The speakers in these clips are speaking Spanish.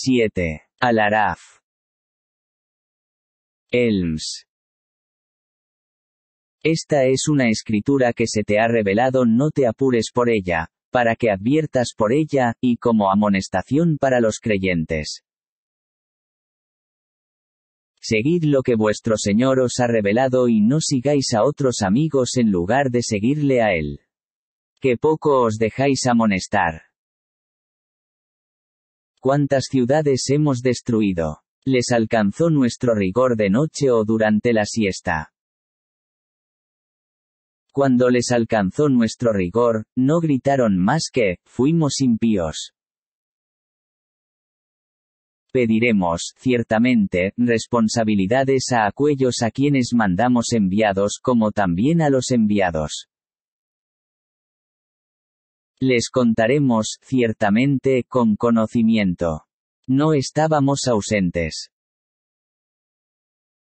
7. Al-Araf. Elms. Esta es una escritura que se te ha revelado, no te apures por ella, para que adviertas por ella, y como amonestación para los creyentes. Seguid lo que vuestro Señor os ha revelado y no sigáis a otros amigos en lugar de seguirle a Él. Que poco os dejáis amonestar. ¿Cuántas ciudades hemos destruido? Les alcanzó nuestro rigor de noche o durante la siesta. Cuando les alcanzó nuestro rigor, no gritaron más que, fuimos impíos. Pediremos, ciertamente, responsabilidades a aquellos a quienes mandamos enviados como también a los enviados. Les contaremos, ciertamente, con conocimiento. No estábamos ausentes.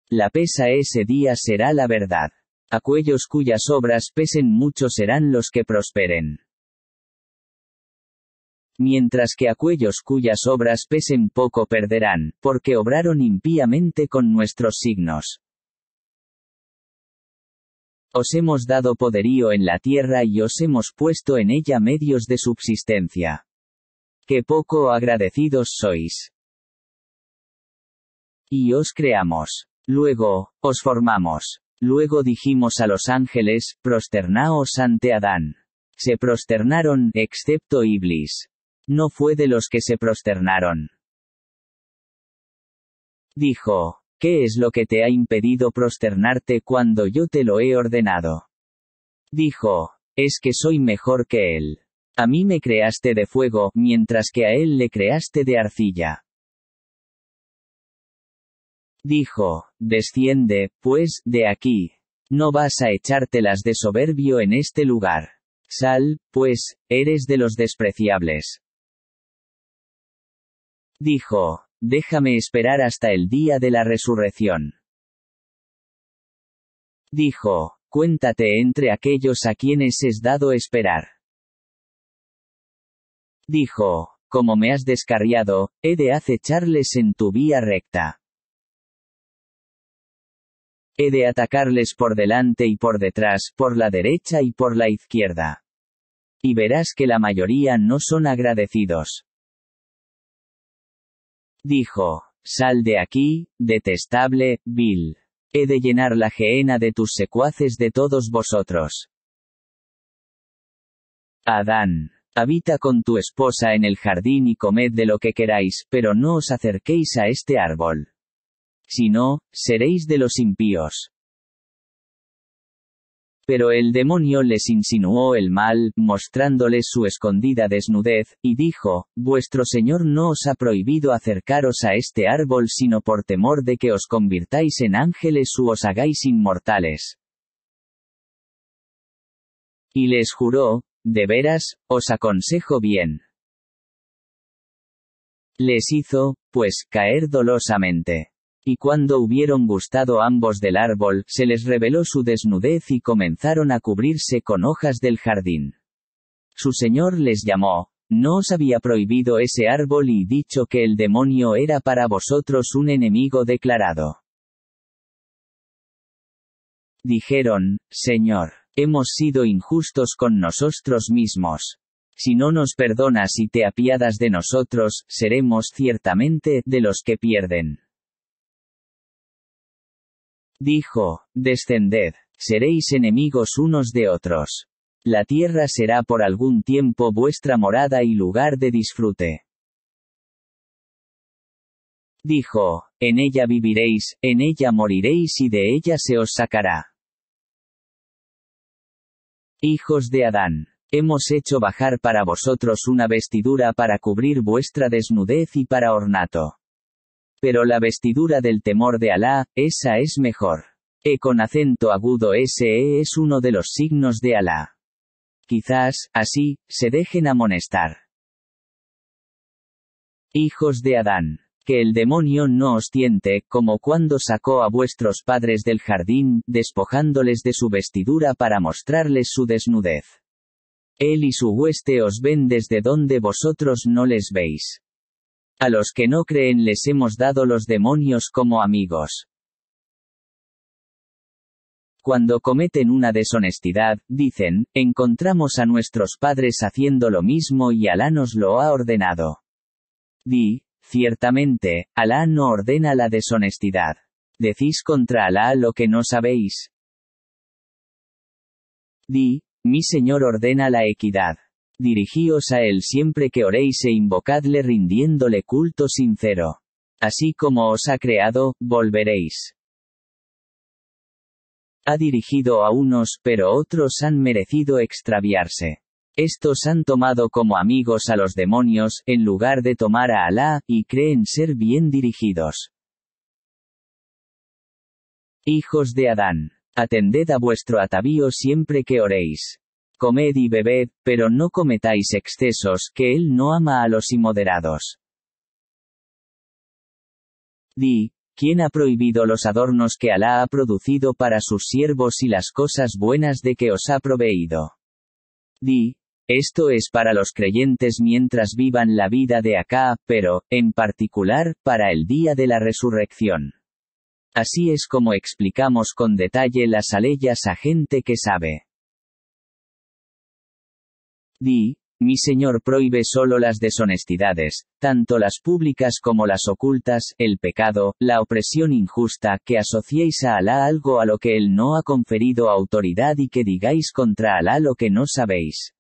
La pesa ese día será la verdad. A Aquellos cuyas obras pesen mucho serán los que prosperen. Mientras que a aquellos cuyas obras pesen poco perderán, porque obraron impíamente con nuestros signos. Os hemos dado poderío en la tierra y os hemos puesto en ella medios de subsistencia. Qué poco agradecidos sois. Y os creamos. Luego, os formamos. Luego dijimos a los ángeles, prosternaos ante Adán. Se prosternaron, excepto Iblis. No fue de los que se prosternaron. Dijo, ¿Qué es lo que te ha impedido prosternarte cuando yo te lo he ordenado? Dijo, es que soy mejor que él. A mí me creaste de fuego, mientras que a él le creaste de arcilla. Dijo, desciende, pues, de aquí. No vas a echártelas de soberbio en este lugar. Sal, pues, eres de los despreciables. Dijo, Déjame esperar hasta el día de la resurrección. Dijo, cuéntate entre aquellos a quienes es dado esperar. Dijo, como me has descarriado, he de acecharles en tu vía recta. He de atacarles por delante y por detrás, por la derecha y por la izquierda. Y verás que la mayoría no son agradecidos. Dijo, Sal de aquí, detestable, vil. He de llenar la geena de tus secuaces de todos vosotros. Adán. Habita con tu esposa en el jardín y comed de lo que queráis, pero no os acerquéis a este árbol. Si no, seréis de los impíos. Pero el demonio les insinuó el mal, mostrándoles su escondida desnudez, y dijo, Vuestro Señor no os ha prohibido acercaros a este árbol sino por temor de que os convirtáis en ángeles u os hagáis inmortales. Y les juró, de veras, os aconsejo bien. Les hizo, pues, caer dolosamente. Y cuando hubieron gustado ambos del árbol, se les reveló su desnudez y comenzaron a cubrirse con hojas del jardín. Su señor les llamó, ¿No os había prohibido ese árbol y dicho que el demonio era para vosotros un enemigo declarado? Dijeron, Señor, hemos sido injustos con nosotros mismos. Si no nos perdonas y te apiadas de nosotros, seremos ciertamente de los que pierden. Dijo, Descended, seréis enemigos unos de otros. La tierra será por algún tiempo vuestra morada y lugar de disfrute. Dijo, En ella viviréis, en ella moriréis y de ella se os sacará. Hijos de Adán, hemos hecho bajar para vosotros una vestidura para cubrir vuestra desnudez y para ornato. Pero la vestidura del temor de Alá, esa es mejor. E con acento agudo ese e es uno de los signos de Alá. Quizás, así, se dejen amonestar. Hijos de Adán. Que el demonio no os tiente, como cuando sacó a vuestros padres del jardín, despojándoles de su vestidura para mostrarles su desnudez. Él y su hueste os ven desde donde vosotros no les veis. A los que no creen les hemos dado los demonios como amigos. Cuando cometen una deshonestidad, dicen, encontramos a nuestros padres haciendo lo mismo y Alá nos lo ha ordenado. Di, ciertamente, Alá no ordena la deshonestidad. Decís contra Alá lo que no sabéis. Di, mi Señor ordena la equidad dirigíos a él siempre que oréis e invocadle rindiéndole culto sincero. Así como os ha creado, volveréis. Ha dirigido a unos, pero otros han merecido extraviarse. Estos han tomado como amigos a los demonios, en lugar de tomar a Alá, y creen ser bien dirigidos. Hijos de Adán, atended a vuestro atavío siempre que oréis. Comed y bebed, pero no cometáis excesos, que Él no ama a los inmoderados. Di, ¿quién ha prohibido los adornos que Alá ha producido para sus siervos y las cosas buenas de que os ha proveído? Di, esto es para los creyentes mientras vivan la vida de acá, pero, en particular, para el día de la resurrección. Así es como explicamos con detalle las aleyas a gente que sabe. Di, mi Señor prohíbe solo las deshonestidades, tanto las públicas como las ocultas, el pecado, la opresión injusta, que asociéis a Alá algo a lo que Él no ha conferido autoridad y que digáis contra Alá lo que no sabéis.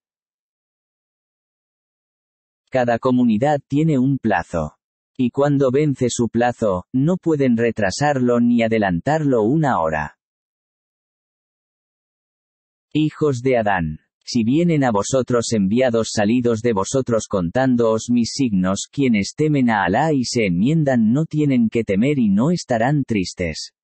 Cada comunidad tiene un plazo. Y cuando vence su plazo, no pueden retrasarlo ni adelantarlo una hora. Hijos de Adán si vienen a vosotros enviados salidos de vosotros contándoos mis signos, quienes temen a Alá y se enmiendan no tienen que temer y no estarán tristes.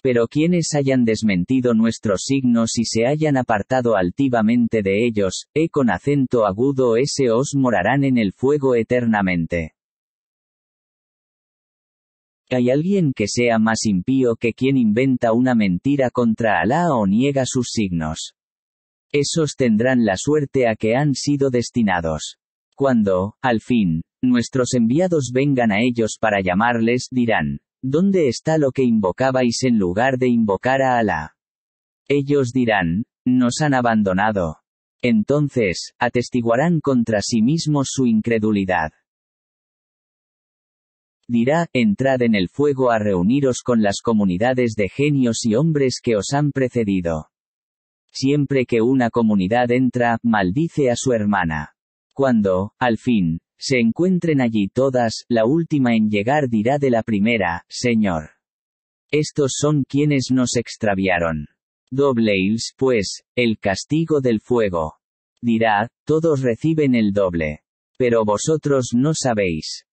Pero quienes hayan desmentido nuestros signos y se hayan apartado altivamente de ellos, he con acento agudo ese os morarán en el fuego eternamente. ¿Hay alguien que sea más impío que quien inventa una mentira contra Alá o niega sus signos? Esos tendrán la suerte a que han sido destinados. Cuando, al fin, nuestros enviados vengan a ellos para llamarles, dirán, ¿dónde está lo que invocabais en lugar de invocar a Alá? Ellos dirán, nos han abandonado. Entonces, atestiguarán contra sí mismos su incredulidad dirá, entrad en el fuego a reuniros con las comunidades de genios y hombres que os han precedido. Siempre que una comunidad entra, maldice a su hermana. Cuando, al fin, se encuentren allí todas, la última en llegar dirá de la primera, Señor. Estos son quienes nos extraviaron. Dobleis, pues, el castigo del fuego. Dirá, todos reciben el doble. Pero vosotros no sabéis.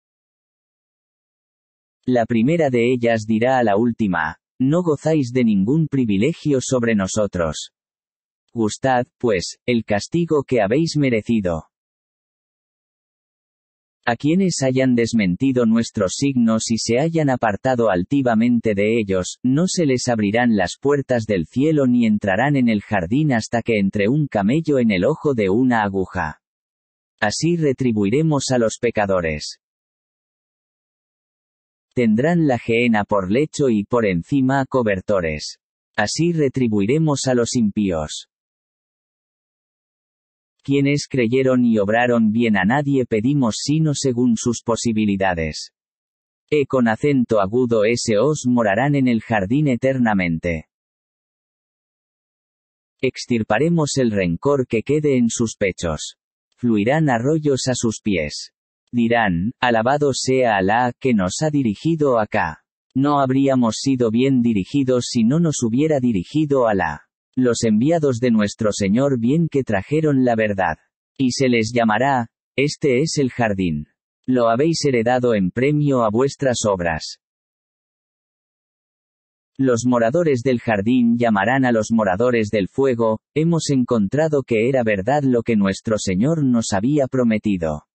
La primera de ellas dirá a la última, no gozáis de ningún privilegio sobre nosotros. Gustad, pues, el castigo que habéis merecido. A quienes hayan desmentido nuestros signos y se hayan apartado altivamente de ellos, no se les abrirán las puertas del cielo ni entrarán en el jardín hasta que entre un camello en el ojo de una aguja. Así retribuiremos a los pecadores. Tendrán la gehenna por lecho y por encima cobertores. Así retribuiremos a los impíos. Quienes creyeron y obraron bien a nadie pedimos sino según sus posibilidades. E con acento agudo ese os morarán en el jardín eternamente. Extirparemos el rencor que quede en sus pechos. Fluirán arroyos a sus pies. Dirán, alabado sea Alá que nos ha dirigido acá. No habríamos sido bien dirigidos si no nos hubiera dirigido Alá. Los enviados de nuestro Señor bien que trajeron la verdad. Y se les llamará, este es el jardín. Lo habéis heredado en premio a vuestras obras. Los moradores del jardín llamarán a los moradores del fuego, hemos encontrado que era verdad lo que nuestro Señor nos había prometido.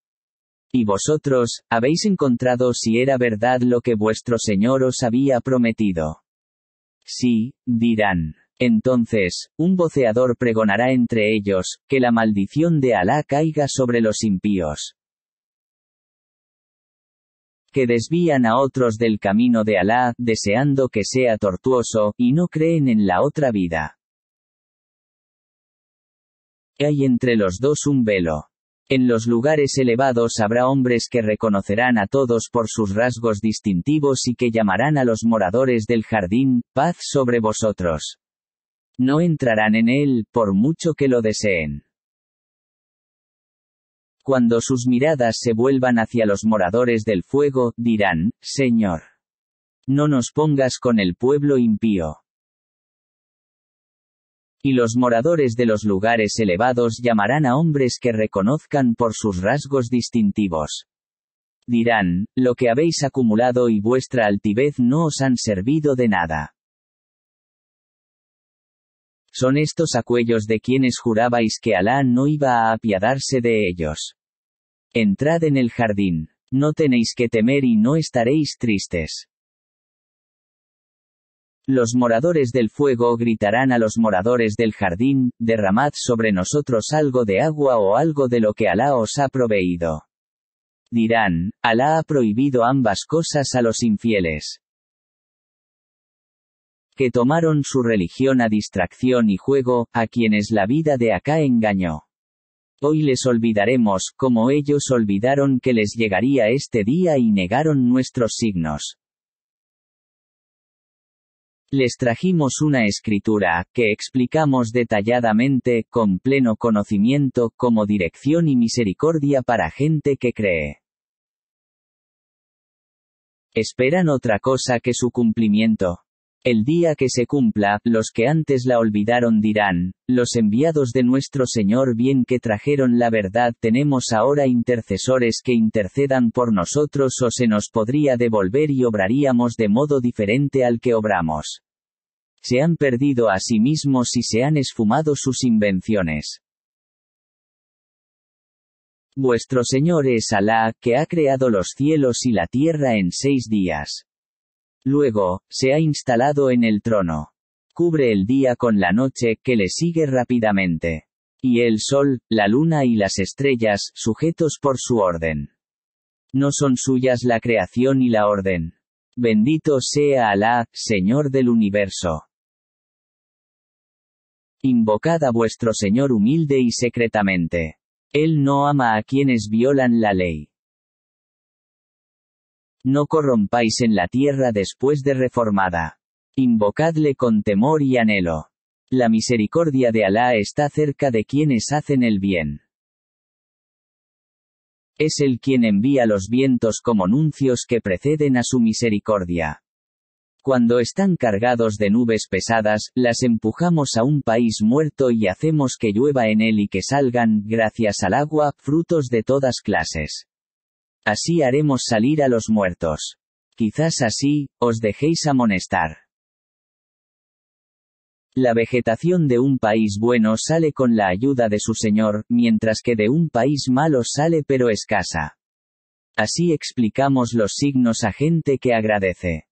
Y vosotros, habéis encontrado si era verdad lo que vuestro Señor os había prometido. Sí, dirán. Entonces, un voceador pregonará entre ellos, que la maldición de Alá caiga sobre los impíos. Que desvían a otros del camino de Alá, deseando que sea tortuoso, y no creen en la otra vida. Hay entre los dos un velo. En los lugares elevados habrá hombres que reconocerán a todos por sus rasgos distintivos y que llamarán a los moradores del jardín, paz sobre vosotros. No entrarán en él, por mucho que lo deseen. Cuando sus miradas se vuelvan hacia los moradores del fuego, dirán, Señor. No nos pongas con el pueblo impío y los moradores de los lugares elevados llamarán a hombres que reconozcan por sus rasgos distintivos. Dirán, lo que habéis acumulado y vuestra altivez no os han servido de nada. Son estos acuellos de quienes jurabais que Alá no iba a apiadarse de ellos. Entrad en el jardín, no tenéis que temer y no estaréis tristes. Los moradores del fuego gritarán a los moradores del jardín, derramad sobre nosotros algo de agua o algo de lo que Alá os ha proveído. Dirán, Alá ha prohibido ambas cosas a los infieles. Que tomaron su religión a distracción y juego, a quienes la vida de acá engañó. Hoy les olvidaremos, como ellos olvidaron que les llegaría este día y negaron nuestros signos. Les trajimos una escritura, que explicamos detalladamente, con pleno conocimiento, como dirección y misericordia para gente que cree. Esperan otra cosa que su cumplimiento. El día que se cumpla, los que antes la olvidaron dirán, los enviados de nuestro Señor bien que trajeron la verdad, tenemos ahora intercesores que intercedan por nosotros o se nos podría devolver y obraríamos de modo diferente al que obramos. Se han perdido a sí mismos y se han esfumado sus invenciones. Vuestro Señor es Alá, que ha creado los cielos y la tierra en seis días. Luego, se ha instalado en el trono. Cubre el día con la noche, que le sigue rápidamente. Y el sol, la luna y las estrellas, sujetos por su orden. No son suyas la creación y la orden. Bendito sea Alá, Señor del universo. Invocad a vuestro Señor humilde y secretamente. Él no ama a quienes violan la ley. No corrompáis en la tierra después de reformada. Invocadle con temor y anhelo. La misericordia de Alá está cerca de quienes hacen el bien. Es el quien envía los vientos como nuncios que preceden a su misericordia. Cuando están cargados de nubes pesadas, las empujamos a un país muerto y hacemos que llueva en él y que salgan, gracias al agua, frutos de todas clases. Así haremos salir a los muertos. Quizás así, os dejéis amonestar. La vegetación de un país bueno sale con la ayuda de su Señor, mientras que de un país malo sale pero escasa. Así explicamos los signos a gente que agradece.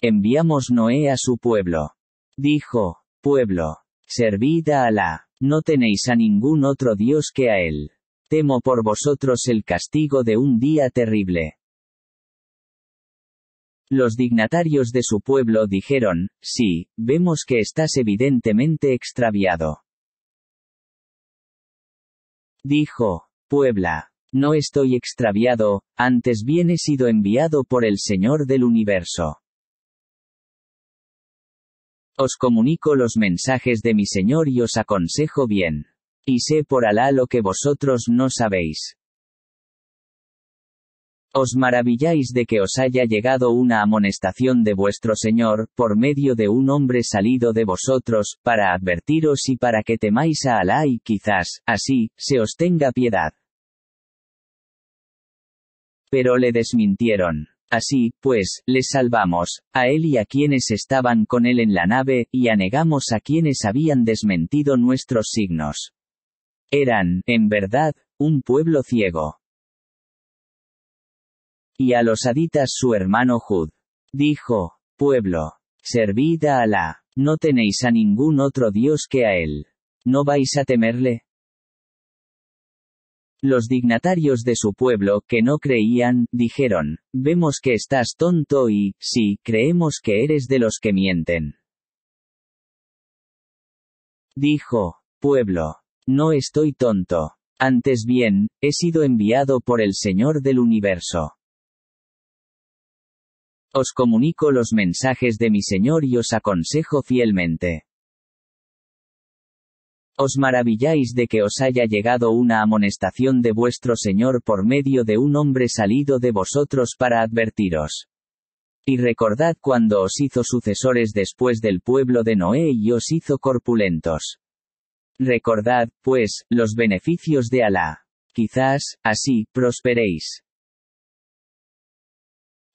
Enviamos Noé a su pueblo. Dijo, pueblo, servid a Alá, no tenéis a ningún otro Dios que a él. Temo por vosotros el castigo de un día terrible. Los dignatarios de su pueblo dijeron, sí, vemos que estás evidentemente extraviado. Dijo, Puebla, no estoy extraviado, antes bien he sido enviado por el Señor del universo. Os comunico los mensajes de mi Señor y os aconsejo bien. Y sé por Alá lo que vosotros no sabéis. Os maravilláis de que os haya llegado una amonestación de vuestro Señor, por medio de un hombre salido de vosotros, para advertiros y para que temáis a Alá y quizás, así, se os tenga piedad. Pero le desmintieron. Así, pues, le salvamos, a él y a quienes estaban con él en la nave, y anegamos a quienes habían desmentido nuestros signos. Eran, en verdad, un pueblo ciego. Y a los aditas su hermano Jud. Dijo, pueblo, servid a Alá, no tenéis a ningún otro Dios que a Él. ¿No vais a temerle? Los dignatarios de su pueblo, que no creían, dijeron, vemos que estás tonto y, sí, creemos que eres de los que mienten. Dijo, pueblo, no estoy tonto. Antes bien, he sido enviado por el Señor del universo. Os comunico los mensajes de mi Señor y os aconsejo fielmente. Os maravilláis de que os haya llegado una amonestación de vuestro Señor por medio de un hombre salido de vosotros para advertiros. Y recordad cuando os hizo sucesores después del pueblo de Noé y os hizo corpulentos. Recordad, pues, los beneficios de Alá. Quizás, así, prosperéis.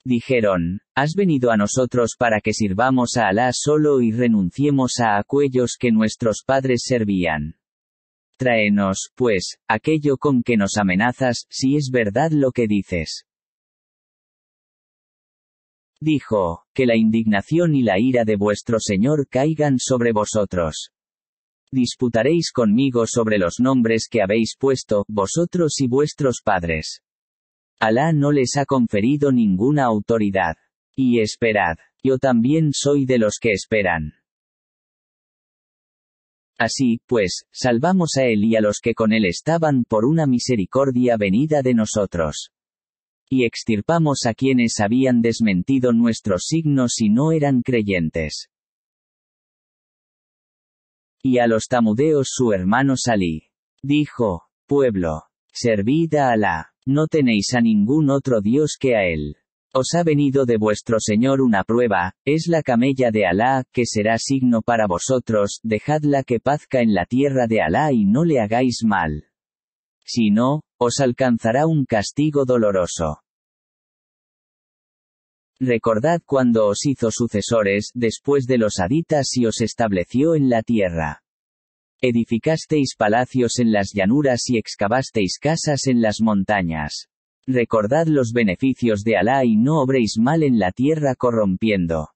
Dijeron, has venido a nosotros para que sirvamos a Alá solo y renunciemos a aquellos que nuestros padres servían. Tráenos, pues, aquello con que nos amenazas, si es verdad lo que dices. Dijo, que la indignación y la ira de vuestro Señor caigan sobre vosotros. Disputaréis conmigo sobre los nombres que habéis puesto, vosotros y vuestros padres. Alá no les ha conferido ninguna autoridad. Y esperad, yo también soy de los que esperan. Así, pues, salvamos a él y a los que con él estaban por una misericordia venida de nosotros. Y extirpamos a quienes habían desmentido nuestros signos y no eran creyentes y a los tamudeos su hermano Salí. Dijo, pueblo, servid a Alá, no tenéis a ningún otro Dios que a Él. Os ha venido de vuestro Señor una prueba, es la camella de Alá, que será signo para vosotros, dejadla que pazca en la tierra de Alá y no le hagáis mal. Si no, os alcanzará un castigo doloroso. Recordad cuando os hizo sucesores, después de los aditas y os estableció en la tierra. Edificasteis palacios en las llanuras y excavasteis casas en las montañas. Recordad los beneficios de Alá y no obréis mal en la tierra corrompiendo.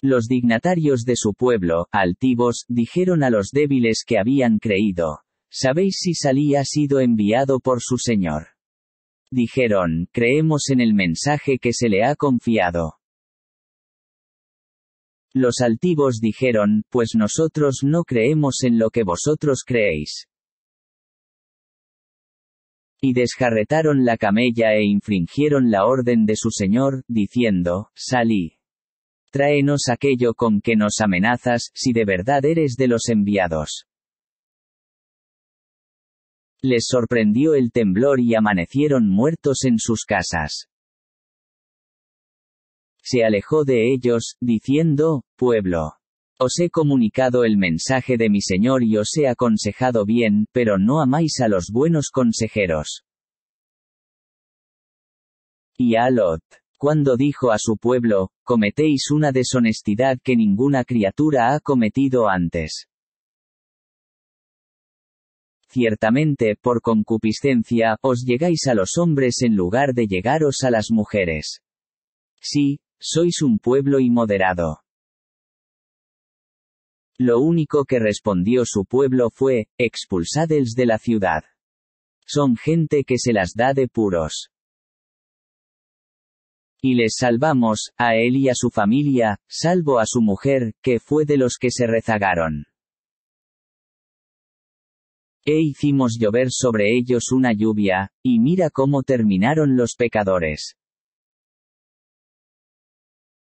Los dignatarios de su pueblo, altivos, dijeron a los débiles que habían creído, ¿sabéis si Salí ha sido enviado por su Señor? Dijeron, creemos en el mensaje que se le ha confiado. Los altivos dijeron, pues nosotros no creemos en lo que vosotros creéis. Y desjarretaron la camella e infringieron la orden de su señor, diciendo, salí. Tráenos aquello con que nos amenazas, si de verdad eres de los enviados. Les sorprendió el temblor y amanecieron muertos en sus casas. Se alejó de ellos, diciendo, Pueblo. Os he comunicado el mensaje de mi Señor y os he aconsejado bien, pero no amáis a los buenos consejeros. Y a Lot, cuando dijo a su pueblo, cometéis una deshonestidad que ninguna criatura ha cometido antes. Ciertamente, por concupiscencia, os llegáis a los hombres en lugar de llegaros a las mujeres. Sí, sois un pueblo inmoderado. Lo único que respondió su pueblo fue, expulsadels de la ciudad. Son gente que se las da de puros. Y les salvamos, a él y a su familia, salvo a su mujer, que fue de los que se rezagaron. E hicimos llover sobre ellos una lluvia, y mira cómo terminaron los pecadores.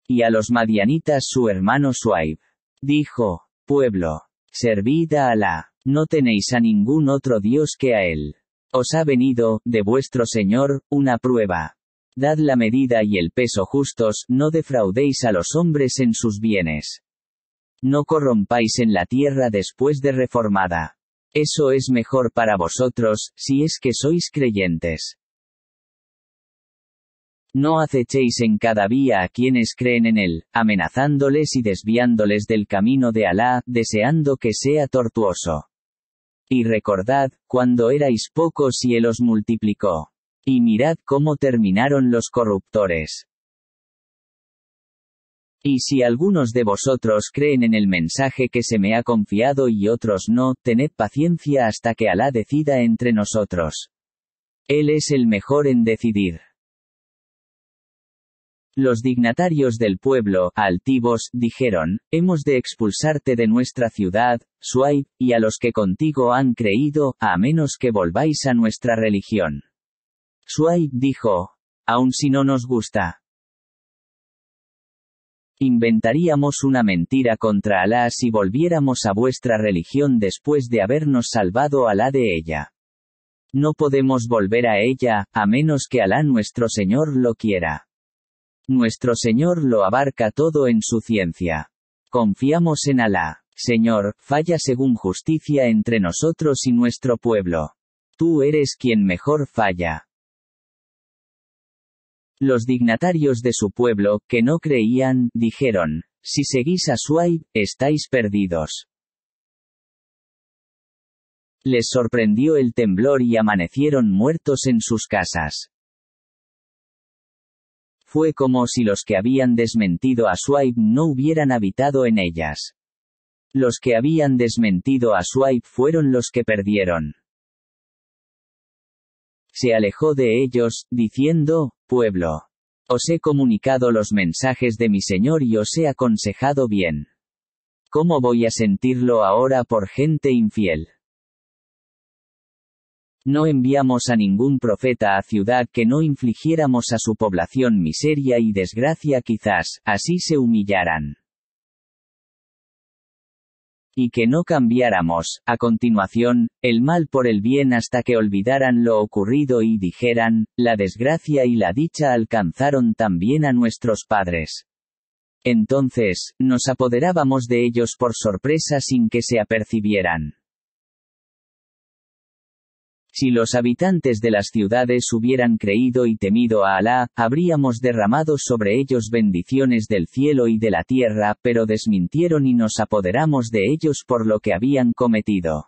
Y a los madianitas su hermano Suaib. Dijo, pueblo, servid a Alá, no tenéis a ningún otro Dios que a Él. Os ha venido, de vuestro Señor, una prueba. Dad la medida y el peso justos, no defraudéis a los hombres en sus bienes. No corrompáis en la tierra después de reformada. Eso es mejor para vosotros, si es que sois creyentes. No acechéis en cada vía a quienes creen en él, amenazándoles y desviándoles del camino de Alá, deseando que sea tortuoso. Y recordad, cuando erais pocos y él os multiplicó. Y mirad cómo terminaron los corruptores. Y si algunos de vosotros creen en el mensaje que se me ha confiado y otros no, tened paciencia hasta que Alá decida entre nosotros. Él es el mejor en decidir. Los dignatarios del pueblo, altivos, dijeron, hemos de expulsarte de nuestra ciudad, suaid y a los que contigo han creído, a menos que volváis a nuestra religión. suaid dijo, aun si no nos gusta inventaríamos una mentira contra Alá si volviéramos a vuestra religión después de habernos salvado Alá de ella. No podemos volver a ella, a menos que Alá nuestro Señor lo quiera. Nuestro Señor lo abarca todo en su ciencia. Confiamos en Alá. Señor, falla según justicia entre nosotros y nuestro pueblo. Tú eres quien mejor falla. Los dignatarios de su pueblo, que no creían, dijeron, si seguís a Swipe, estáis perdidos. Les sorprendió el temblor y amanecieron muertos en sus casas. Fue como si los que habían desmentido a Swipe no hubieran habitado en ellas. Los que habían desmentido a Swipe fueron los que perdieron. Se alejó de ellos, diciendo, pueblo. Os he comunicado los mensajes de mi Señor y os he aconsejado bien. ¿Cómo voy a sentirlo ahora por gente infiel? No enviamos a ningún profeta a ciudad que no infligiéramos a su población miseria y desgracia quizás, así se humillaran y que no cambiáramos, a continuación, el mal por el bien hasta que olvidaran lo ocurrido y dijeran, la desgracia y la dicha alcanzaron también a nuestros padres. Entonces, nos apoderábamos de ellos por sorpresa sin que se apercibieran. Si los habitantes de las ciudades hubieran creído y temido a Alá, habríamos derramado sobre ellos bendiciones del cielo y de la tierra, pero desmintieron y nos apoderamos de ellos por lo que habían cometido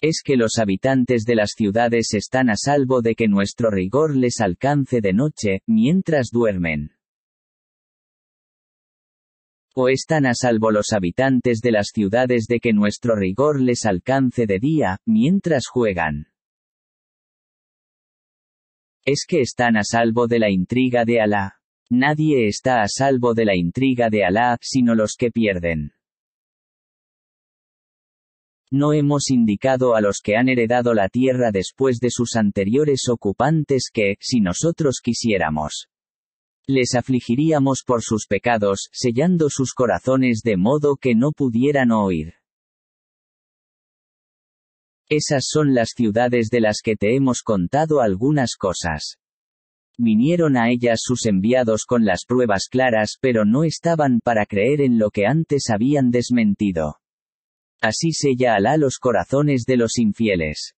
es que los habitantes de las ciudades están a salvo de que nuestro rigor les alcance de noche, mientras duermen o están a salvo los habitantes de las ciudades de que nuestro rigor les alcance de día, mientras juegan. Es que están a salvo de la intriga de Alá. Nadie está a salvo de la intriga de Alá, sino los que pierden. No hemos indicado a los que han heredado la tierra después de sus anteriores ocupantes que, si nosotros quisiéramos, les afligiríamos por sus pecados, sellando sus corazones de modo que no pudieran oír. Esas son las ciudades de las que te hemos contado algunas cosas. Vinieron a ellas sus enviados con las pruebas claras, pero no estaban para creer en lo que antes habían desmentido. Así sella Alá los corazones de los infieles.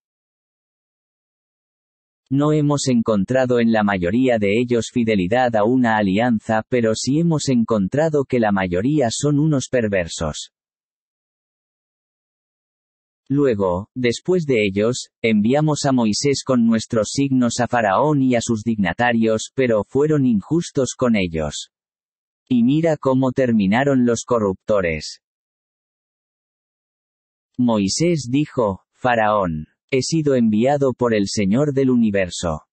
No hemos encontrado en la mayoría de ellos fidelidad a una alianza, pero sí hemos encontrado que la mayoría son unos perversos. Luego, después de ellos, enviamos a Moisés con nuestros signos a Faraón y a sus dignatarios, pero fueron injustos con ellos. Y mira cómo terminaron los corruptores. Moisés dijo, Faraón, He sido enviado por el Señor del universo.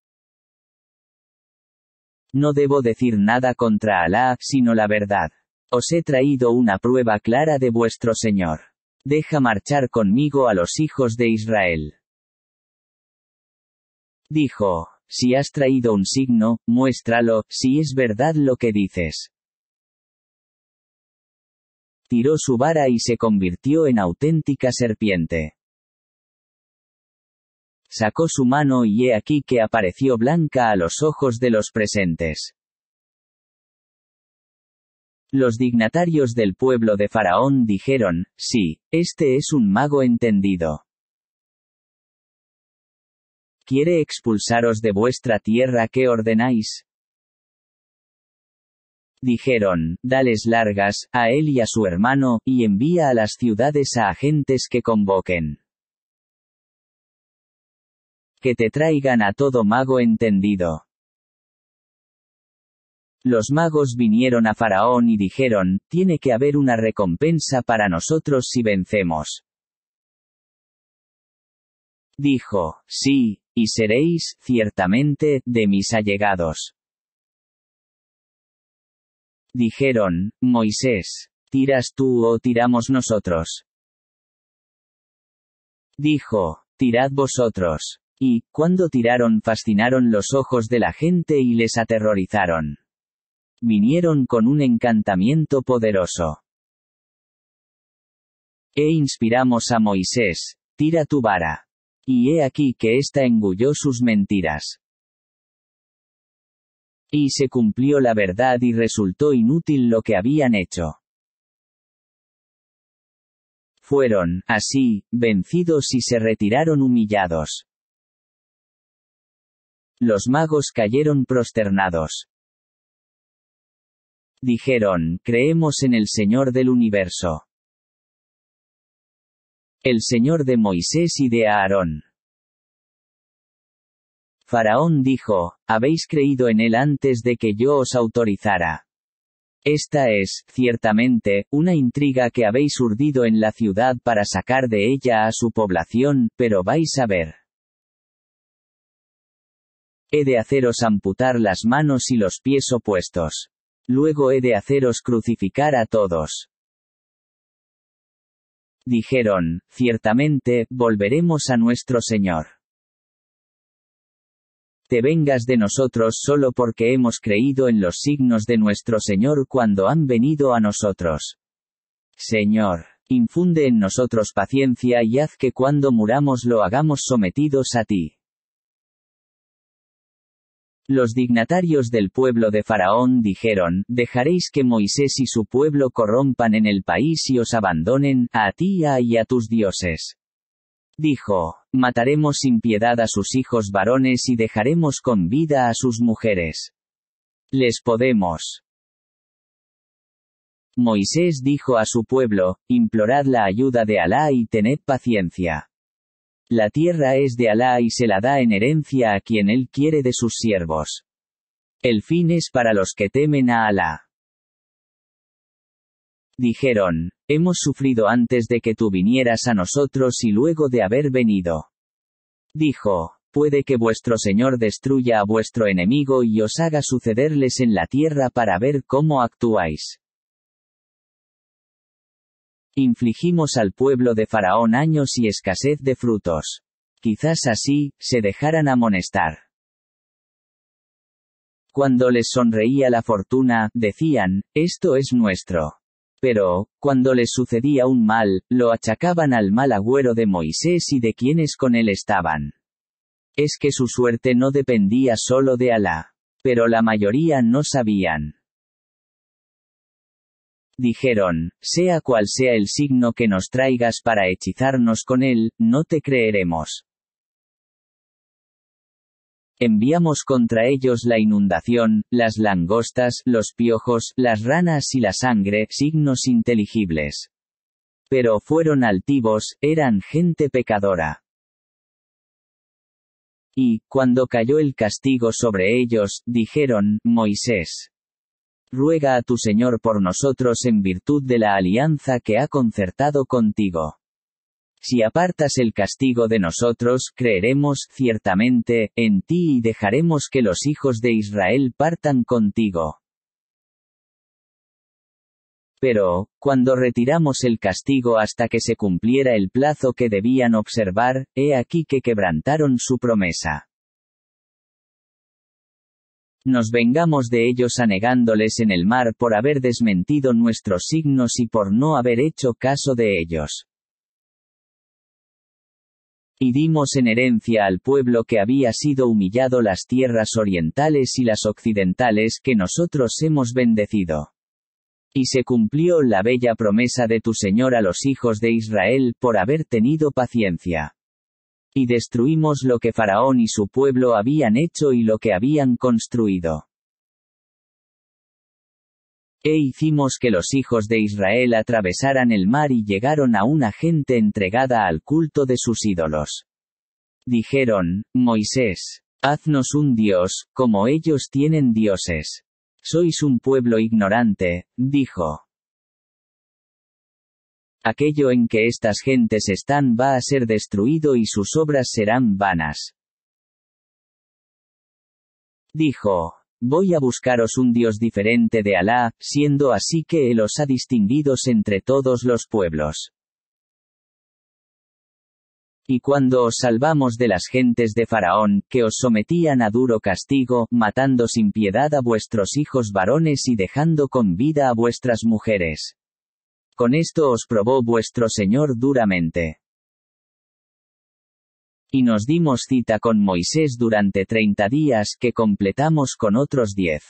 No debo decir nada contra Alá, sino la verdad. Os he traído una prueba clara de vuestro Señor. Deja marchar conmigo a los hijos de Israel. Dijo, si has traído un signo, muéstralo, si es verdad lo que dices. Tiró su vara y se convirtió en auténtica serpiente sacó su mano y he aquí que apareció blanca a los ojos de los presentes. Los dignatarios del pueblo de Faraón dijeron, sí, este es un mago entendido. ¿Quiere expulsaros de vuestra tierra que ordenáis? Dijeron, dales largas, a él y a su hermano, y envía a las ciudades a agentes que convoquen que te traigan a todo mago entendido. Los magos vinieron a Faraón y dijeron, tiene que haber una recompensa para nosotros si vencemos. Dijo, sí, y seréis, ciertamente, de mis allegados. Dijeron, Moisés, ¿tiras tú o tiramos nosotros? Dijo, tirad vosotros y, cuando tiraron, fascinaron los ojos de la gente y les aterrorizaron. Vinieron con un encantamiento poderoso. E inspiramos a Moisés, tira tu vara. Y he aquí que ésta engulló sus mentiras. Y se cumplió la verdad y resultó inútil lo que habían hecho. Fueron, así, vencidos y se retiraron humillados. Los magos cayeron prosternados. Dijeron, creemos en el Señor del universo. El Señor de Moisés y de Aarón. Faraón dijo, habéis creído en él antes de que yo os autorizara. Esta es, ciertamente, una intriga que habéis urdido en la ciudad para sacar de ella a su población, pero vais a ver. He de haceros amputar las manos y los pies opuestos. Luego he de haceros crucificar a todos. Dijeron, ciertamente, volveremos a nuestro Señor. Te vengas de nosotros solo porque hemos creído en los signos de nuestro Señor cuando han venido a nosotros. Señor, infunde en nosotros paciencia y haz que cuando muramos lo hagamos sometidos a ti. Los dignatarios del pueblo de Faraón dijeron, dejaréis que Moisés y su pueblo corrompan en el país y os abandonen, a ti y a tus dioses. Dijo, mataremos sin piedad a sus hijos varones y dejaremos con vida a sus mujeres. Les podemos. Moisés dijo a su pueblo, implorad la ayuda de Alá y tened paciencia. La tierra es de Alá y se la da en herencia a quien Él quiere de sus siervos. El fin es para los que temen a Alá. Dijeron, hemos sufrido antes de que tú vinieras a nosotros y luego de haber venido. Dijo, puede que vuestro Señor destruya a vuestro enemigo y os haga sucederles en la tierra para ver cómo actuáis. Infligimos al pueblo de Faraón años y escasez de frutos. Quizás así, se dejaran amonestar. Cuando les sonreía la fortuna, decían, esto es nuestro. Pero, cuando les sucedía un mal, lo achacaban al mal agüero de Moisés y de quienes con él estaban. Es que su suerte no dependía solo de Alá. Pero la mayoría no sabían dijeron, sea cual sea el signo que nos traigas para hechizarnos con él, no te creeremos. Enviamos contra ellos la inundación, las langostas, los piojos, las ranas y la sangre, signos inteligibles. Pero fueron altivos, eran gente pecadora. Y, cuando cayó el castigo sobre ellos, dijeron, Moisés ruega a tu Señor por nosotros en virtud de la alianza que ha concertado contigo. Si apartas el castigo de nosotros, creeremos, ciertamente, en ti y dejaremos que los hijos de Israel partan contigo. Pero, cuando retiramos el castigo hasta que se cumpliera el plazo que debían observar, he aquí que quebrantaron su promesa nos vengamos de ellos anegándoles en el mar por haber desmentido nuestros signos y por no haber hecho caso de ellos. Y dimos en herencia al pueblo que había sido humillado las tierras orientales y las occidentales que nosotros hemos bendecido. Y se cumplió la bella promesa de tu Señor a los hijos de Israel por haber tenido paciencia. Y destruimos lo que Faraón y su pueblo habían hecho y lo que habían construido. E hicimos que los hijos de Israel atravesaran el mar y llegaron a una gente entregada al culto de sus ídolos. Dijeron, Moisés, haznos un Dios, como ellos tienen dioses. Sois un pueblo ignorante, dijo. Aquello en que estas gentes están va a ser destruido y sus obras serán vanas. Dijo, voy a buscaros un Dios diferente de Alá, siendo así que Él os ha distinguido entre todos los pueblos. Y cuando os salvamos de las gentes de Faraón, que os sometían a duro castigo, matando sin piedad a vuestros hijos varones y dejando con vida a vuestras mujeres. Con esto os probó vuestro Señor duramente. Y nos dimos cita con Moisés durante treinta días que completamos con otros diez.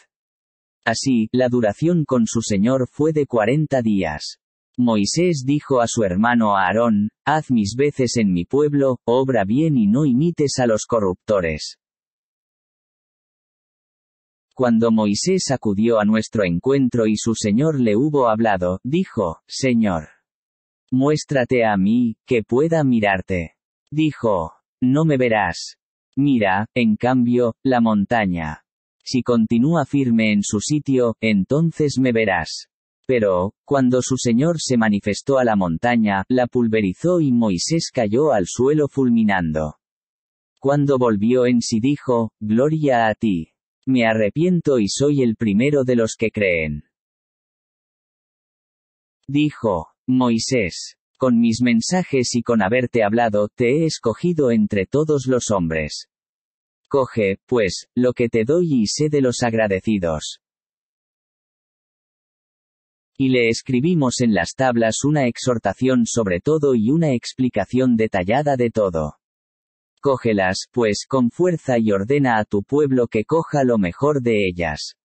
Así, la duración con su Señor fue de cuarenta días. Moisés dijo a su hermano Aarón, Haz mis veces en mi pueblo, obra bien y no imites a los corruptores. Cuando Moisés acudió a nuestro encuentro y su Señor le hubo hablado, dijo, Señor, muéstrate a mí, que pueda mirarte. Dijo, no me verás. Mira, en cambio, la montaña. Si continúa firme en su sitio, entonces me verás. Pero, cuando su Señor se manifestó a la montaña, la pulverizó y Moisés cayó al suelo fulminando. Cuando volvió en sí dijo, Gloria a ti, me arrepiento y soy el primero de los que creen. Dijo, Moisés, con mis mensajes y con haberte hablado, te he escogido entre todos los hombres. Coge, pues, lo que te doy y sé de los agradecidos. Y le escribimos en las tablas una exhortación sobre todo y una explicación detallada de todo cógelas, pues, con fuerza y ordena a tu pueblo que coja lo mejor de ellas.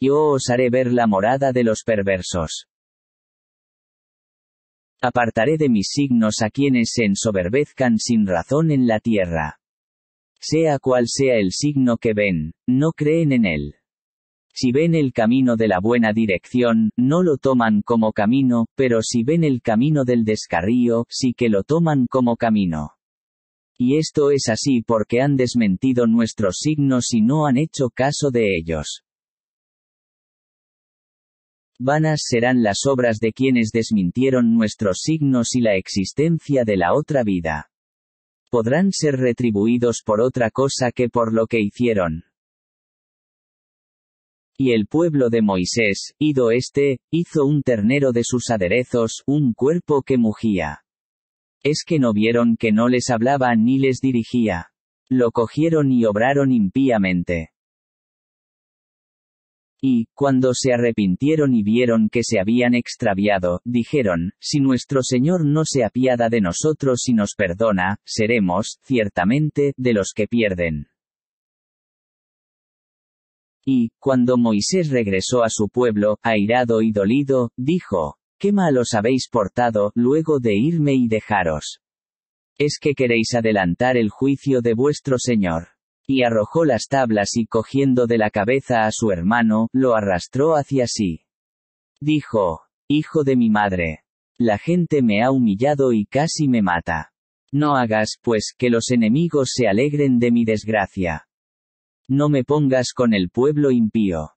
Yo os haré ver la morada de los perversos. Apartaré de mis signos a quienes se ensoberbezcan sin razón en la tierra. Sea cual sea el signo que ven, no creen en él. Si ven el camino de la buena dirección, no lo toman como camino, pero si ven el camino del descarrío, sí que lo toman como camino. Y esto es así porque han desmentido nuestros signos y no han hecho caso de ellos. Vanas serán las obras de quienes desmintieron nuestros signos y la existencia de la otra vida. Podrán ser retribuidos por otra cosa que por lo que hicieron. Y el pueblo de Moisés, ido este, hizo un ternero de sus aderezos, un cuerpo que mugía. Es que no vieron que no les hablaba ni les dirigía. Lo cogieron y obraron impíamente. Y, cuando se arrepintieron y vieron que se habían extraviado, dijeron, Si nuestro Señor no se apiada de nosotros y nos perdona, seremos, ciertamente, de los que pierden. Y, cuando Moisés regresó a su pueblo, airado y dolido, dijo, ¿Qué malos habéis portado, luego de irme y dejaros? Es que queréis adelantar el juicio de vuestro Señor. Y arrojó las tablas y cogiendo de la cabeza a su hermano, lo arrastró hacia sí. Dijo, Hijo de mi madre. La gente me ha humillado y casi me mata. No hagas, pues, que los enemigos se alegren de mi desgracia. No me pongas con el pueblo impío.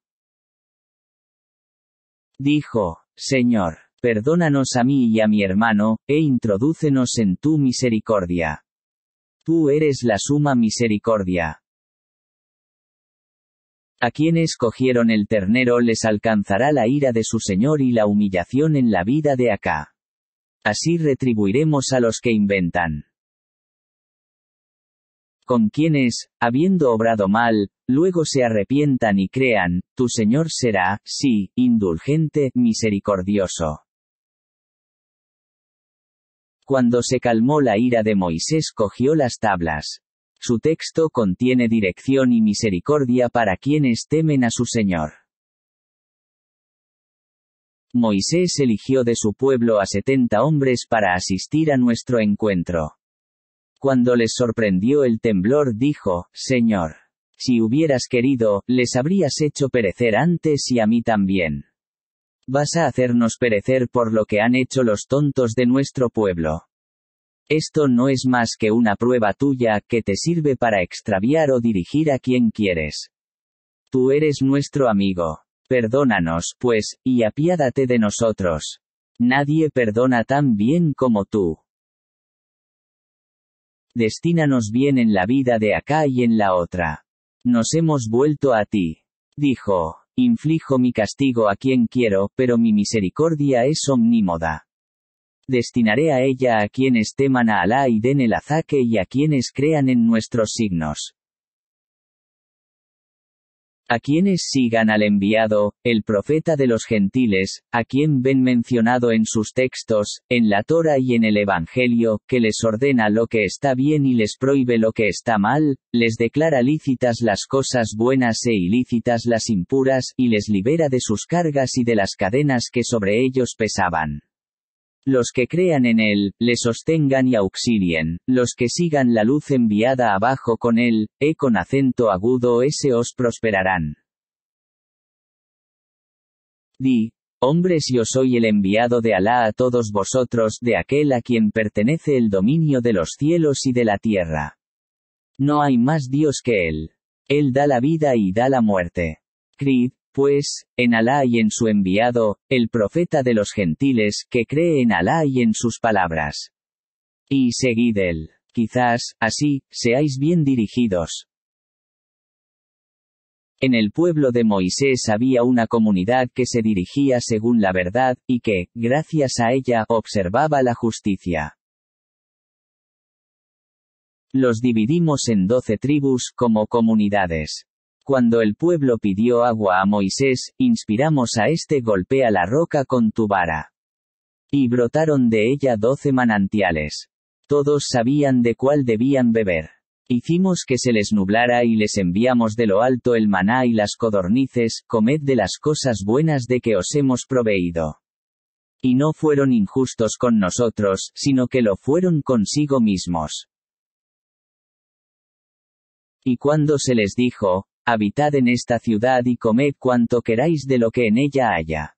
Dijo, Señor. Perdónanos a mí y a mi hermano, e introdúcenos en tu misericordia. Tú eres la suma misericordia. A quienes cogieron el ternero les alcanzará la ira de su Señor y la humillación en la vida de acá. Así retribuiremos a los que inventan. Con quienes, habiendo obrado mal, luego se arrepientan y crean, tu Señor será, sí, indulgente, misericordioso. Cuando se calmó la ira de Moisés cogió las tablas. Su texto contiene dirección y misericordia para quienes temen a su Señor. Moisés eligió de su pueblo a setenta hombres para asistir a nuestro encuentro. Cuando les sorprendió el temblor dijo, Señor, si hubieras querido, les habrías hecho perecer antes y a mí también vas a hacernos perecer por lo que han hecho los tontos de nuestro pueblo. Esto no es más que una prueba tuya que te sirve para extraviar o dirigir a quien quieres. Tú eres nuestro amigo. Perdónanos, pues, y apiádate de nosotros. Nadie perdona tan bien como tú. Destínanos bien en la vida de acá y en la otra. Nos hemos vuelto a ti. Dijo. Inflijo mi castigo a quien quiero, pero mi misericordia es omnímoda. Destinaré a ella a quienes teman a Alá y den el azaque y a quienes crean en nuestros signos a quienes sigan al enviado, el profeta de los gentiles, a quien ven mencionado en sus textos, en la Torah y en el Evangelio, que les ordena lo que está bien y les prohíbe lo que está mal, les declara lícitas las cosas buenas e ilícitas las impuras, y les libera de sus cargas y de las cadenas que sobre ellos pesaban. Los que crean en Él, le sostengan y auxilien, los que sigan la luz enviada abajo con Él, e con acento agudo ese os prosperarán. Di, hombres yo soy el enviado de Alá a todos vosotros, de aquel a quien pertenece el dominio de los cielos y de la tierra. No hay más Dios que Él. Él da la vida y da la muerte. Creed, pues, en Alá y en su enviado, el profeta de los gentiles, que cree en Alá y en sus palabras. Y seguid él. Quizás, así, seáis bien dirigidos. En el pueblo de Moisés había una comunidad que se dirigía según la verdad, y que, gracias a ella, observaba la justicia. Los dividimos en doce tribus como comunidades. Cuando el pueblo pidió agua a Moisés, inspiramos a este golpea la roca con tu vara. Y brotaron de ella doce manantiales. Todos sabían de cuál debían beber. Hicimos que se les nublara y les enviamos de lo alto el maná y las codornices, comed de las cosas buenas de que os hemos proveído. Y no fueron injustos con nosotros, sino que lo fueron consigo mismos. Y cuando se les dijo, Habitad en esta ciudad y comed cuanto queráis de lo que en ella haya.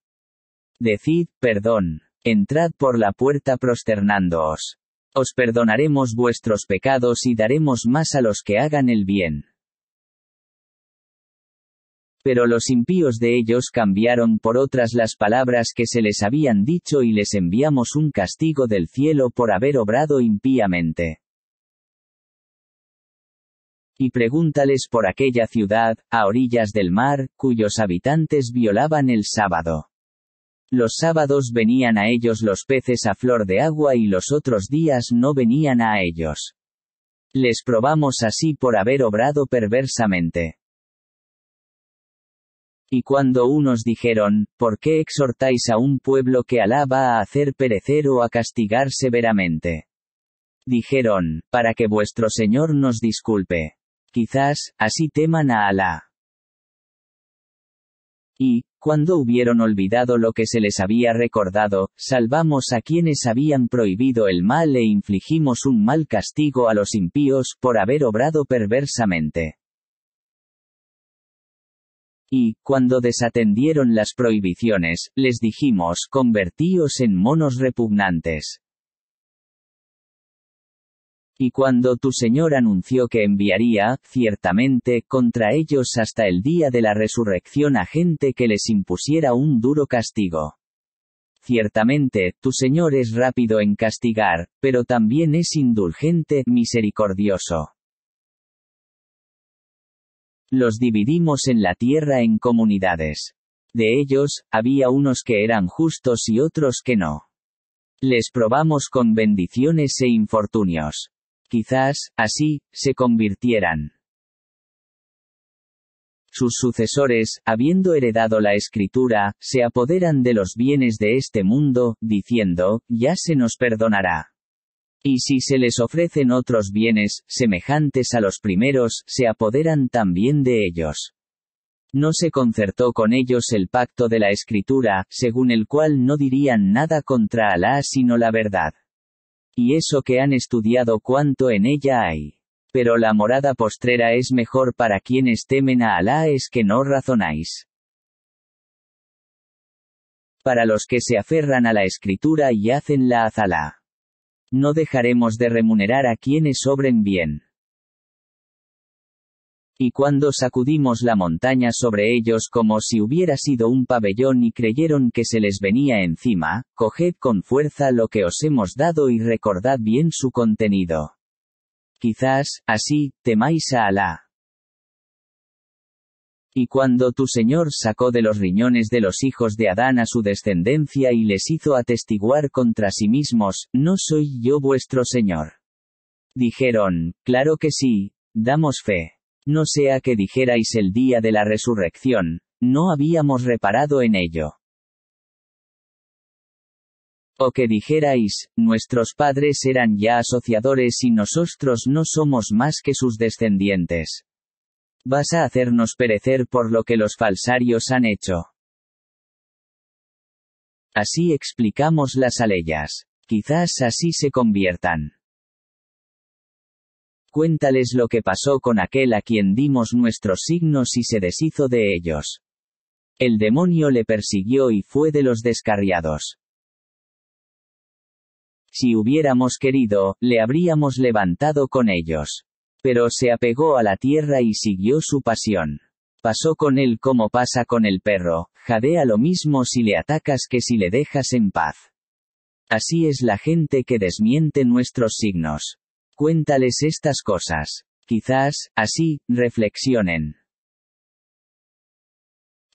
Decid, perdón. Entrad por la puerta prosternándoos. Os perdonaremos vuestros pecados y daremos más a los que hagan el bien. Pero los impíos de ellos cambiaron por otras las palabras que se les habían dicho y les enviamos un castigo del cielo por haber obrado impíamente y pregúntales por aquella ciudad, a orillas del mar, cuyos habitantes violaban el sábado. Los sábados venían a ellos los peces a flor de agua y los otros días no venían a ellos. Les probamos así por haber obrado perversamente. Y cuando unos dijeron, ¿por qué exhortáis a un pueblo que alaba a hacer perecer o a castigar severamente? Dijeron, para que vuestro Señor nos disculpe. Quizás, así teman a Alá. Y, cuando hubieron olvidado lo que se les había recordado, salvamos a quienes habían prohibido el mal e infligimos un mal castigo a los impíos por haber obrado perversamente. Y, cuando desatendieron las prohibiciones, les dijimos, convertíos en monos repugnantes. Y cuando tu Señor anunció que enviaría, ciertamente, contra ellos hasta el día de la resurrección a gente que les impusiera un duro castigo. Ciertamente, tu Señor es rápido en castigar, pero también es indulgente, misericordioso. Los dividimos en la tierra en comunidades. De ellos, había unos que eran justos y otros que no. Les probamos con bendiciones e infortunios quizás, así, se convirtieran. Sus sucesores, habiendo heredado la escritura, se apoderan de los bienes de este mundo, diciendo, ya se nos perdonará. Y si se les ofrecen otros bienes, semejantes a los primeros, se apoderan también de ellos. No se concertó con ellos el pacto de la escritura, según el cual no dirían nada contra Alá sino la verdad. Y eso que han estudiado cuánto en ella hay. Pero la morada postrera es mejor para quienes temen a Alá es que no razonáis. Para los que se aferran a la escritura y hacen la azalá. No dejaremos de remunerar a quienes obren bien y cuando sacudimos la montaña sobre ellos como si hubiera sido un pabellón y creyeron que se les venía encima, coged con fuerza lo que os hemos dado y recordad bien su contenido. Quizás, así, temáis a Alá. Y cuando tu Señor sacó de los riñones de los hijos de Adán a su descendencia y les hizo atestiguar contra sí mismos, no soy yo vuestro Señor. Dijeron, claro que sí, damos fe. No sea que dijerais el día de la resurrección, no habíamos reparado en ello. O que dijerais, nuestros padres eran ya asociadores y nosotros no somos más que sus descendientes. Vas a hacernos perecer por lo que los falsarios han hecho. Así explicamos las aleyas. Quizás así se conviertan. Cuéntales lo que pasó con aquel a quien dimos nuestros signos y se deshizo de ellos. El demonio le persiguió y fue de los descarriados. Si hubiéramos querido, le habríamos levantado con ellos. Pero se apegó a la tierra y siguió su pasión. Pasó con él como pasa con el perro, jadea lo mismo si le atacas que si le dejas en paz. Así es la gente que desmiente nuestros signos. Cuéntales estas cosas. Quizás, así, reflexionen.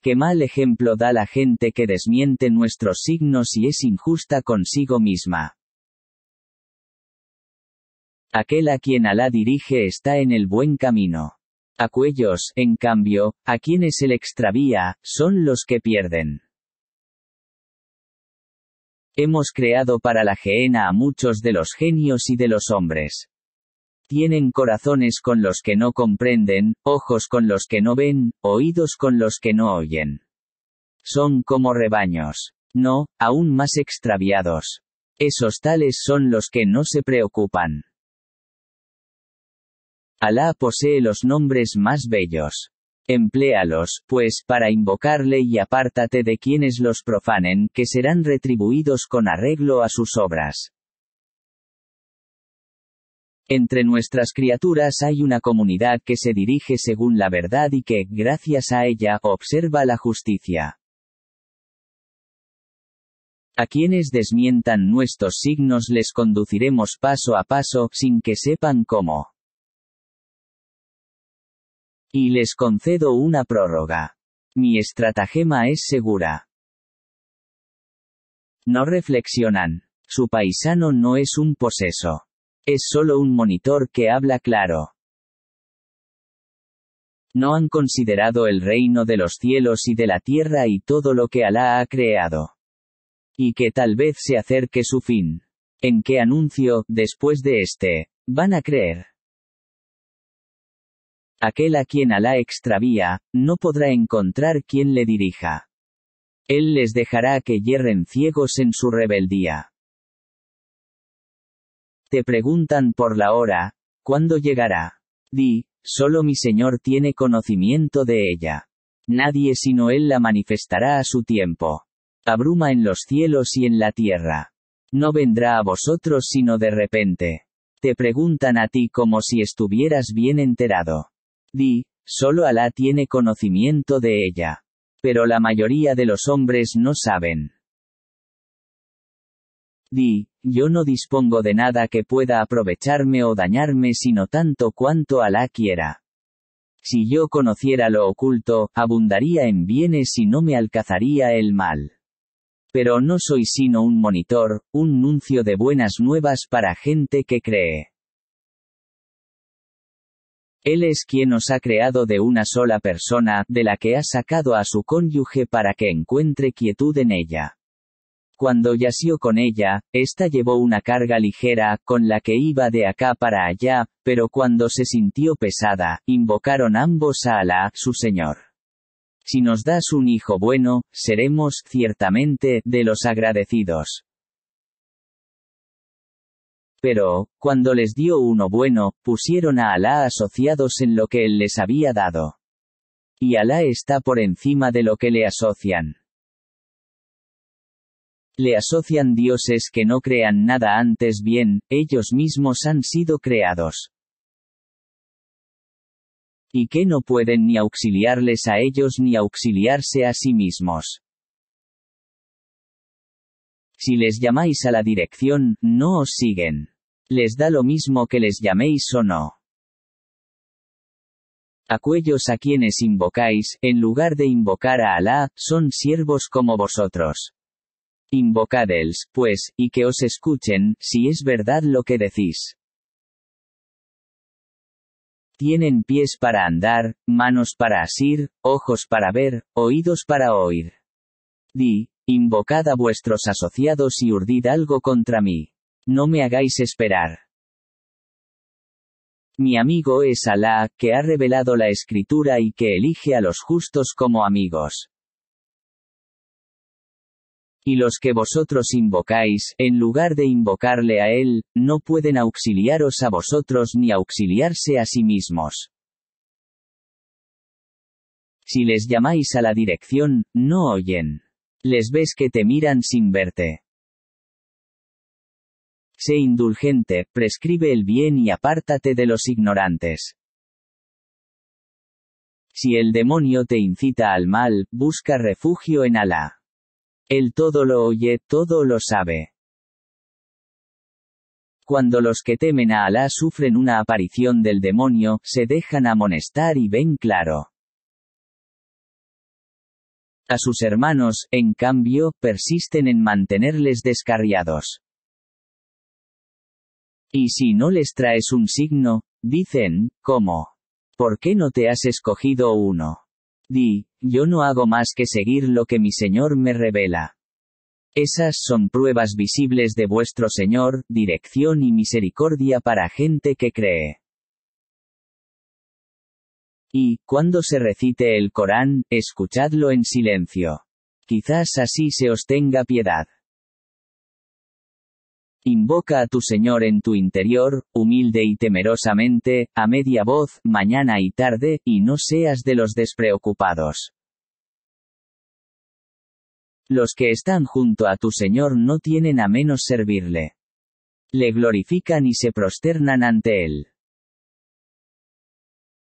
Qué mal ejemplo da la gente que desmiente nuestros signos y es injusta consigo misma. Aquel a quien Alá dirige está en el buen camino. A cuellos, en cambio, a quienes él extravía, son los que pierden. Hemos creado para la gehenna a muchos de los genios y de los hombres. Tienen corazones con los que no comprenden, ojos con los que no ven, oídos con los que no oyen. Son como rebaños. No, aún más extraviados. Esos tales son los que no se preocupan. Alá posee los nombres más bellos. Empléalos, pues, para invocarle y apártate de quienes los profanen, que serán retribuidos con arreglo a sus obras. Entre nuestras criaturas hay una comunidad que se dirige según la verdad y que, gracias a ella, observa la justicia. A quienes desmientan nuestros signos les conduciremos paso a paso, sin que sepan cómo. Y les concedo una prórroga. Mi estratagema es segura. No reflexionan. Su paisano no es un poseso. Es solo un monitor que habla claro. No han considerado el reino de los cielos y de la tierra y todo lo que Alá ha creado. Y que tal vez se acerque su fin. ¿En qué anuncio, después de este, van a creer? Aquel a quien Alá extravía, no podrá encontrar quien le dirija. Él les dejará que yerren ciegos en su rebeldía. Te preguntan por la hora, ¿cuándo llegará? Di, solo mi Señor tiene conocimiento de ella. Nadie sino Él la manifestará a su tiempo. Abruma en los cielos y en la tierra. No vendrá a vosotros sino de repente. Te preguntan a ti como si estuvieras bien enterado. Di, solo Alá tiene conocimiento de ella. Pero la mayoría de los hombres no saben. Di, yo no dispongo de nada que pueda aprovecharme o dañarme sino tanto cuanto Alá quiera. Si yo conociera lo oculto, abundaría en bienes y no me alcanzaría el mal. Pero no soy sino un monitor, un nuncio de buenas nuevas para gente que cree. Él es quien os ha creado de una sola persona, de la que ha sacado a su cónyuge para que encuentre quietud en ella. Cuando yació con ella, ésta llevó una carga ligera, con la que iba de acá para allá, pero cuando se sintió pesada, invocaron ambos a Alá, su Señor. Si nos das un hijo bueno, seremos, ciertamente, de los agradecidos. Pero, cuando les dio uno bueno, pusieron a Alá asociados en lo que él les había dado. Y Alá está por encima de lo que le asocian. Le asocian dioses que no crean nada antes bien, ellos mismos han sido creados. Y que no pueden ni auxiliarles a ellos ni auxiliarse a sí mismos. Si les llamáis a la dirección, no os siguen. Les da lo mismo que les llaméis o no. A cuellos a quienes invocáis, en lugar de invocar a Alá, son siervos como vosotros. Invocadels, pues, y que os escuchen, si es verdad lo que decís. Tienen pies para andar, manos para asir, ojos para ver, oídos para oír. Di, invocad a vuestros asociados y urdid algo contra mí. No me hagáis esperar. Mi amigo es Alá, que ha revelado la escritura y que elige a los justos como amigos y los que vosotros invocáis, en lugar de invocarle a Él, no pueden auxiliaros a vosotros ni auxiliarse a sí mismos. Si les llamáis a la dirección, no oyen. Les ves que te miran sin verte. Sé indulgente, prescribe el bien y apártate de los ignorantes. Si el demonio te incita al mal, busca refugio en Alá. Él todo lo oye, todo lo sabe. Cuando los que temen a Alá sufren una aparición del demonio, se dejan amonestar y ven claro. A sus hermanos, en cambio, persisten en mantenerles descarriados. Y si no les traes un signo, dicen, ¿cómo? ¿Por qué no te has escogido uno? Di, yo no hago más que seguir lo que mi Señor me revela. Esas son pruebas visibles de vuestro Señor, dirección y misericordia para gente que cree. Y, cuando se recite el Corán, escuchadlo en silencio. Quizás así se os tenga piedad. Invoca a tu Señor en tu interior, humilde y temerosamente, a media voz, mañana y tarde, y no seas de los despreocupados. Los que están junto a tu Señor no tienen a menos servirle. Le glorifican y se prosternan ante Él.